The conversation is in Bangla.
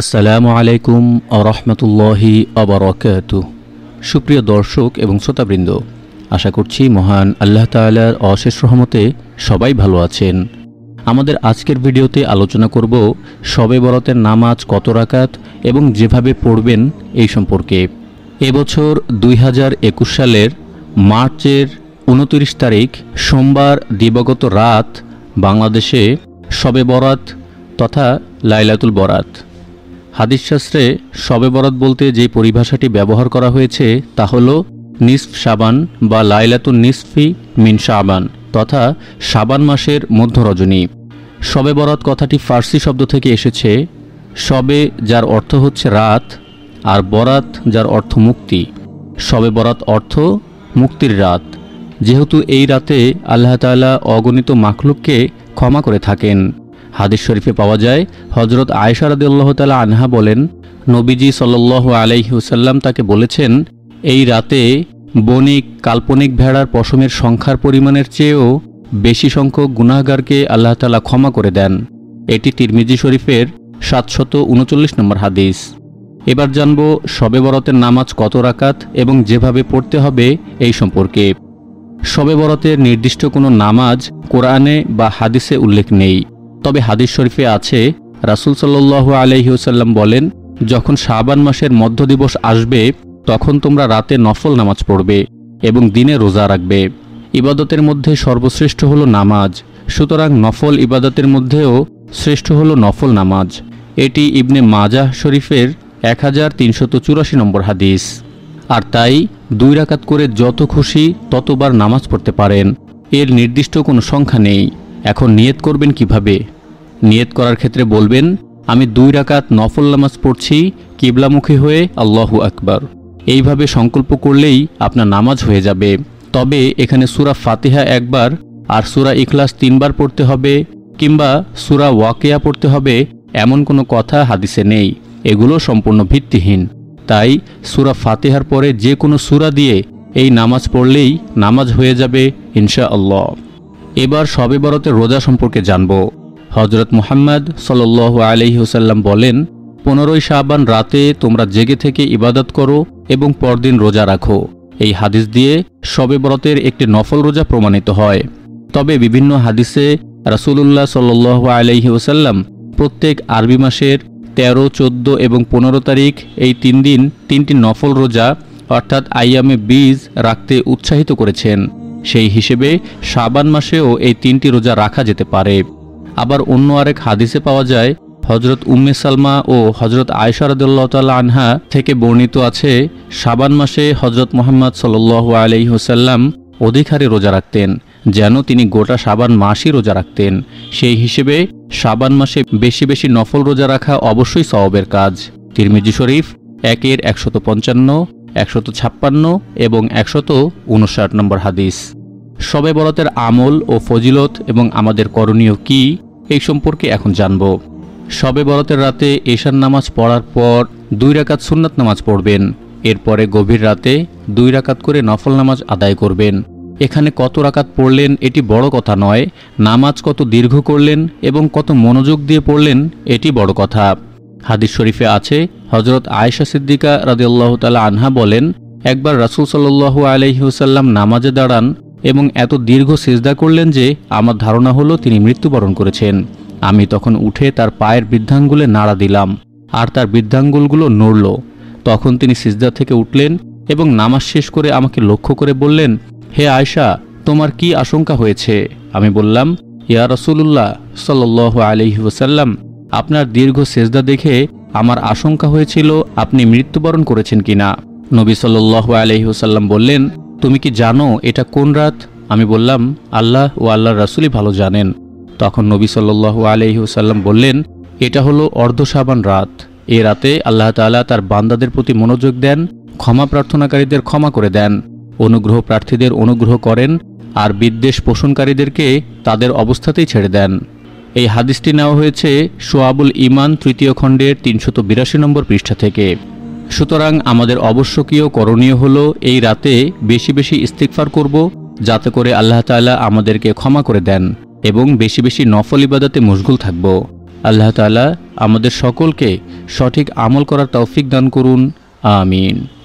আসসালামু আলাইকুম আরহামতুল্লাহি আবরাকাত সুপ্রিয় দর্শক এবং শ্রোতাবৃন্দ আশা করছি মহান আল্লাহ তালার অশেষ রহমতে সবাই ভালো আছেন আমাদের আজকের ভিডিওতে আলোচনা করব সবে বরতের নামাজ কত রাকাত এবং যেভাবে পড়বেন এই সম্পর্কে এবছর দুই সালের মার্চের উনতিরিশ তারিখ সোমবার দিবগত রাত বাংলাদেশে শবে বরাত তথা লাইলাতুল বরাত হাদিসশাস্ত্রে শবে বরাত বলতে যে পরিভাষাটি ব্যবহার করা হয়েছে তা হল নিসফ সাবান বা লাইলাতুন নিসফি মিন সাবান তথা সাবান মাসের মধ্য রজনী শবে বরাত কথাটি ফার্সি শব্দ থেকে এসেছে শবে যার অর্থ হচ্ছে রাত আর বরাত যার অর্থ মুক্তি শবে বরাত অর্থ মুক্তির রাত যেহেতু এই রাতে আল্লাহ তালা অগণিত মাকলুককে ক্ষমা করে থাকেন হাদিস শরীফে পাওয়া যায় হজরত আয়সারদুল্লাহ তালা আনহা বলেন নবীজি সাল্লু আলাইহুসাল্লাম তাকে বলেছেন এই রাতে বণিক কাল্পনিক ভেড়ার পশমের সংখ্যার পরিমাণের চেয়েও বেশি সংখ্যক গুনাহগারকে আল্লাহ তালা ক্ষমা করে দেন এটি তিরমিজি শরীফের সাতশত উনচল্লিশ নম্বর হাদিস এবার জানব সবে বরতের নামাজ কত রাকাত এবং যেভাবে পড়তে হবে এই সম্পর্কে সবে বরতের নির্দিষ্ট কোনো নামাজ কোরআনে বা হাদিসে উল্লেখ নেই তবে হাদিস শরীফে আছে রাসুল সাল্লু আলহিউসাল্লাম বলেন যখন শাহবান মাসের মধ্য দিবস আসবে তখন তোমরা রাতে নফল নামাজ পড়বে এবং দিনে রোজা রাখবে ইবাদতের মধ্যে সর্বশ্রেষ্ঠ হল নামাজ সুতরাং নফল ইবাদতের মধ্যেও শ্রেষ্ঠ হল নফল নামাজ এটি ইবনে মাজাহ শরীফের এক হাজার চুরাশি নম্বর হাদিস আর তাই দুই রাকাত করে যত খুশি ততবার নামাজ পড়তে পারেন এর নির্দিষ্ট কোনো সংখ্যা নেই এখন নিয়ত করবেন কিভাবে নিয়ত করার ক্ষেত্রে বলবেন আমি দুই রাকাত নফল নামাজ পড়ছি কিবলামুখী হয়ে আল্লাহ আকবর এইভাবে সংকল্প করলেই আপনার নামাজ হয়ে যাবে তবে এখানে সুরা ফাতিহা একবার আর সুরা ইখলাস তিনবার পড়তে হবে কিংবা সুরা ওয়াকেয়া পড়তে হবে এমন কোনো কথা হাদিসে নেই এগুলো সম্পূর্ণ ভিত্তিহীন তাই সুরা ফাতিহার পরে যে কোনো সুরা দিয়ে এই নামাজ পড়লেই নামাজ হয়ে যাবে ইনশা আল্লাহ এবার সবে বরতে রোজা সম্পর্কে জানবো হজরত মুহাম্মদ সাল আলহি হুসাল্লাম বলেন পনেরোই শাহবান রাতে তোমরা জেগে থেকে ইবাদত করো এবং পরদিন রোজা রাখো এই হাদিস দিয়ে শবে ব্রতের একটি নফল রোজা প্রমাণিত হয় তবে বিভিন্ন হাদিসে রাসুলুল্লাহ সাল আলহি ওসাল্লাম প্রত্যেক আরবি মাসের তেরো চোদ্দো এবং পনেরো তারিখ এই তিন দিন তিনটি নফল রোজা অর্থাৎ আইয়ামে বীজ রাখতে উৎসাহিত করেছেন সেই হিসেবে শাবান মাসেও এই তিনটি রোজা রাখা যেতে পারে আবার অন্য আরেক হাদিসে পাওয়া যায় হজরত উম্মে সালমা ও হজরত আয়সারদুল্লাহ তাল্লা আনহা থেকে বর্ণিত আছে সাবান মাসে হজরত মোহাম্মদ সাল আলি হোসাল্লাম অধিকারে রোজা রাখতেন যেন তিনি গোটা সাবান মাসই রোজা রাখতেন সেই হিসেবে সাবান মাসে বেশি বেশি নফল রোজা রাখা অবশ্যই সওয়াবের কাজ তিরমিজি শরীফ একের একশত পঞ্চান্ন একশত ছাপ্পান্ন এবং একশত উনষাট নম্বর হাদিস শবে বরাতের আমল ও ফজিলত এবং আমাদের করণীয় কি এই সম্পর্কে এখন জানব শবে বরাতের রাতে এশার নামাজ পড়ার পর দুই রাকাত সুন্নাত নামাজ পড়বেন এরপরে গভীর রাতে দুই রাকাত করে নফল নামাজ আদায় করবেন এখানে কত রাকাত পড়লেন এটি বড় কথা নয় নামাজ কত দীর্ঘ করলেন এবং কত মনোযোগ দিয়ে পড়লেন এটি বড় কথা হাদিস শরীফে আছে হজরত আয়েশা সিদ্দিকা রাজিউল্লাহ তালা আনহা বলেন একবার রাসুল সাল্লু আলহিহসাল্লাম নামাজে দাঁড়ান এবং এত দীর্ঘ সেজদা করলেন যে আমার ধারণা হলো তিনি মৃত্যুবরণ করেছেন আমি তখন উঠে তার পায়ের বৃদ্ধাঙ্গুলে নাড়া দিলাম আর তার বৃদ্ধাঙ্গুলগুলো নড়ল তখন তিনি সিজদা থেকে উঠলেন এবং নামাজ শেষ করে আমাকে লক্ষ্য করে বললেন হে আয়সা তোমার কি আশঙ্কা হয়েছে আমি বললাম ইয়া রসুল্লাহ সাল আলহি ওসাল্লাম আপনার দীর্ঘ সেজদা দেখে আমার আশঙ্কা হয়েছিল আপনি মৃত্যুবরণ করেছেন কিনা নবী সাল্লু আলহি বললেন তুমি কি জানো এটা কোন রাত আমি বললাম আল্লাহ ও আল্লাহ রাসুলই ভালো জানেন তখন নবী সাল্লু আলহিউসাল্লাম বললেন এটা হলো অর্ধসাবান রাত এ রাতে আল্লাহ তালা তার বান্দাদের প্রতি মনোযোগ দেন ক্ষমা প্রার্থনাকারীদের ক্ষমা করে দেন অনুগ্রহ প্রার্থীদের অনুগ্রহ করেন আর বিদ্বেষ পোষণকারীদেরকে তাদের অবস্থাতেই ছেড়ে দেন এই হাদিসটি নেওয়া হয়েছে সোয়াবুল ইমান তৃতীয় খণ্ডের তিনশত বিরাশি নম্বর পৃষ্ঠা থেকে সুতরাং আমাদের অবশ্যকীয় করণীয় হলো এই রাতে বেশি বেশি ইস্তিকফার করব যাতে করে আল্লাহ তালা আমাদেরকে ক্ষমা করে দেন এবং বেশি বেশি নফল ইবাদাতে মশগুল থাকব আল্লাহ তালা আমাদের সকলকে সঠিক আমল করার তৌফিক দান করুন আমিন